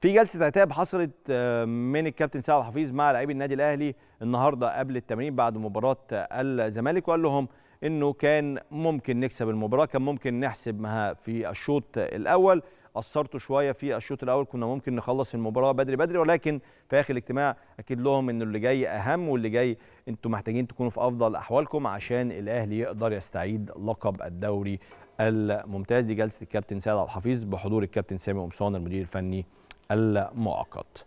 في جلسه عتاب حصلت آه، من الكابتن سعد حفيظ مع لاعبي النادي الاهلي النهارده قبل التمرين بعد مباراه الزمالك وقال لهم انه كان ممكن نكسب المباراه كان ممكن نحسبها في الشوط الاول قصرتوا شويه في الشوط الاول كنا ممكن نخلص المباراه بدري بدري ولكن في اخر الاجتماع اكد لهم ان اللي جاي اهم واللي جاي انتم محتاجين تكونوا في افضل احوالكم عشان الاهلي يقدر يستعيد لقب الدوري الممتاز دي جلسه الكابتن سعد عبد الحفيظ بحضور الكابتن سامي قمصان المدير الفني المؤقت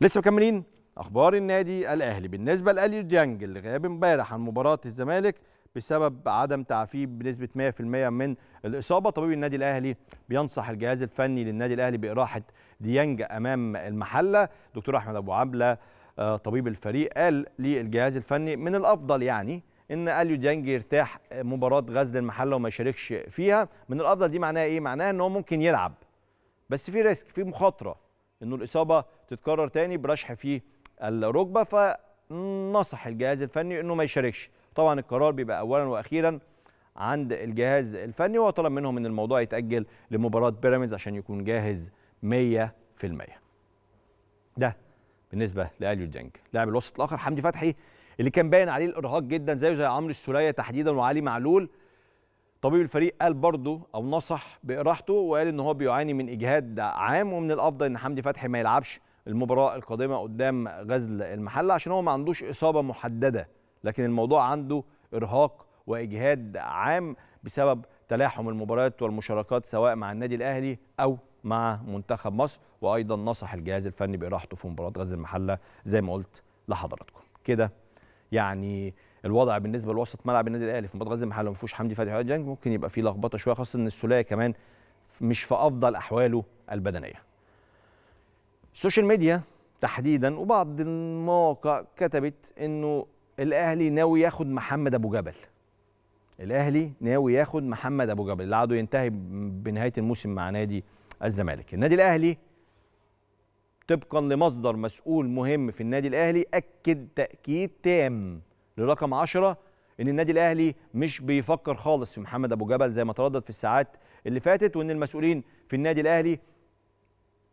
لسه مكملين اخبار النادي الاهلي بالنسبه لاليو ديانج اللي غاب امبارح عن مباراه الزمالك بسبب عدم تعافيه بنسبه 100% من الاصابه طبيب النادي الاهلي بينصح الجهاز الفني للنادي الاهلي باراحه ديانج امام المحله دكتور احمد ابو عبله آه، طبيب الفريق قال للجهاز الفني من الافضل يعني ان اليو ديانج يرتاح مباراه غزل المحله وما يشاركش فيها من الافضل دي معناها ايه معناها ان هو ممكن يلعب بس في ريسك في مخاطره انه الاصابه تتكرر تاني برشح في الركبه فنصح الجهاز الفني انه ما يشاركش طبعا القرار بيبقى اولا واخيرا عند الجهاز الفني وطلب منهم ان الموضوع يتاجل لمباراه بيراميدز عشان يكون جاهز 100% ده بالنسبه لاليو دينج لاعب الوسط الاخر حمدي فتحي اللي كان باين عليه الارهاق جدا زيه زي عمرو السوليه تحديدا وعلي معلول طبيب الفريق قال برضه او نصح باراحته وقال ان هو بيعاني من اجهاد عام ومن الافضل ان حمدي فتحي ما يلعبش المباراه القادمه قدام غزل المحله عشان هو ما عندوش اصابه محدده لكن الموضوع عنده ارهاق واجهاد عام بسبب تلاحم المباريات والمشاركات سواء مع النادي الاهلي او مع منتخب مصر وايضا نصح الجهاز الفني باراحته في مباراه غزل المحله زي ما قلت لحضراتكم كده يعني الوضع بالنسبه لوسط ملعب النادي الاهلي في مباراه غزل المحله ما فيهوش حمدي فتحي جانج ممكن يبقى فيه لخبطه شويه خاصه ان السوليه كمان مش في افضل احواله البدنيه. السوشيال ميديا تحديدا وبعض المواقع كتبت انه الاهلي ناوي ياخد محمد ابو جبل. الاهلي ناوي ياخد محمد ابو جبل اللي عاده ينتهي بنهايه الموسم مع نادي الزمالك. النادي الاهلي طبقا لمصدر مسؤول مهم في النادي الاهلي اكد تاكيد تام لرقم 10 ان النادي الاهلي مش بيفكر خالص في محمد ابو جبل زي ما تردد في الساعات اللي فاتت وان المسؤولين في النادي الاهلي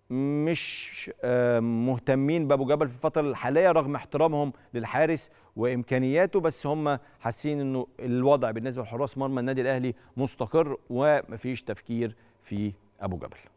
مش آه، مهتمين بابو جبل في الفتره الحاليه رغم احترامهم للحارس وامكانياته بس هم حاسين انه الوضع بالنسبه لحراس مرمى النادي الاهلي مستقر ومفيش تفكير في ابو جبل